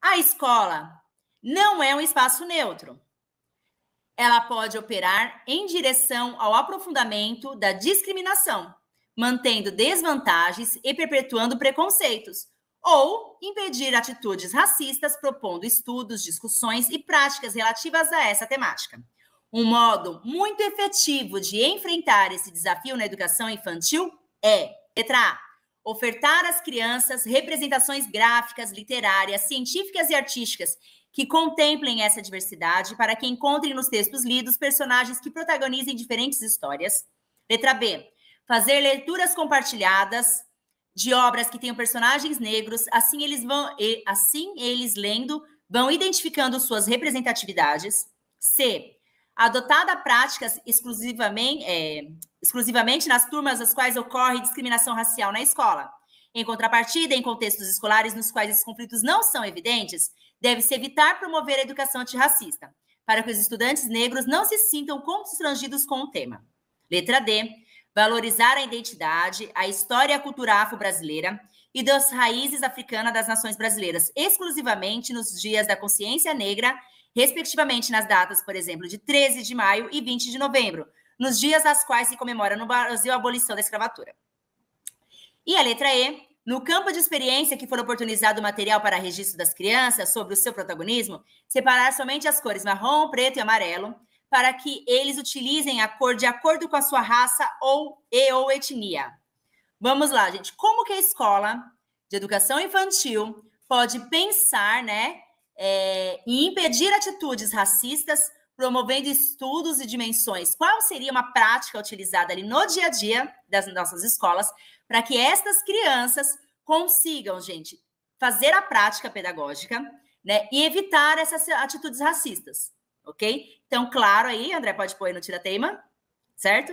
A escola não é um espaço neutro. Ela pode operar em direção ao aprofundamento da discriminação, mantendo desvantagens e perpetuando preconceitos, ou impedir atitudes racistas, propondo estudos, discussões e práticas relativas a essa temática. Um modo muito efetivo de enfrentar esse desafio na educação infantil é, letra A, ofertar às crianças representações gráficas, literárias, científicas e artísticas que contemplem essa diversidade para que encontrem nos textos lidos personagens que protagonizem diferentes histórias. Letra B. Fazer leituras compartilhadas de obras que tenham personagens negros, assim eles vão assim eles lendo vão identificando suas representatividades. C adotada práticas exclusivamente, é, exclusivamente nas turmas nas quais ocorre discriminação racial na escola. Em contrapartida, em contextos escolares nos quais esses conflitos não são evidentes, deve-se evitar promover a educação antirracista, para que os estudantes negros não se sintam constrangidos com o tema. Letra D. Valorizar a identidade, a história e a cultura afro-brasileira e das raízes africanas das nações brasileiras, exclusivamente nos dias da consciência negra respectivamente nas datas, por exemplo, de 13 de maio e 20 de novembro, nos dias às quais se comemora no Brasil a abolição da escravatura. E a letra E, no campo de experiência que for oportunizado o material para registro das crianças sobre o seu protagonismo, separar somente as cores marrom, preto e amarelo, para que eles utilizem a cor de acordo com a sua raça ou e ou etnia. Vamos lá, gente. Como que a escola de educação infantil pode pensar, né, é, e impedir atitudes racistas, promovendo estudos e dimensões. Qual seria uma prática utilizada ali no dia a dia das nossas escolas para que estas crianças consigam, gente, fazer a prática pedagógica né, e evitar essas atitudes racistas, ok? Então, claro aí, André, pode pôr aí no tira-teima, certo?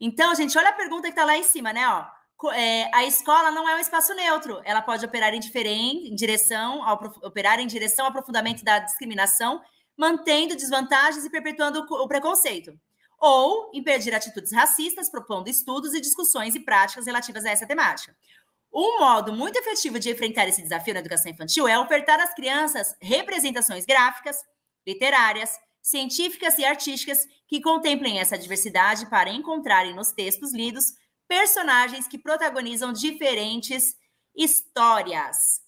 Então, gente, olha a pergunta que está lá em cima, né? Ó, é, a escola não é um espaço neutro. Ela pode operar em, diferente, em direção ao, operar em direção ao aprofundamento da discriminação, mantendo desvantagens e perpetuando o preconceito, ou impedir atitudes racistas, propondo estudos e discussões e práticas relativas a essa temática. Um modo muito efetivo de enfrentar esse desafio na educação infantil é ofertar às crianças representações gráficas, literárias, científicas e artísticas que contemplem essa diversidade para encontrarem nos textos lidos personagens que protagonizam diferentes histórias.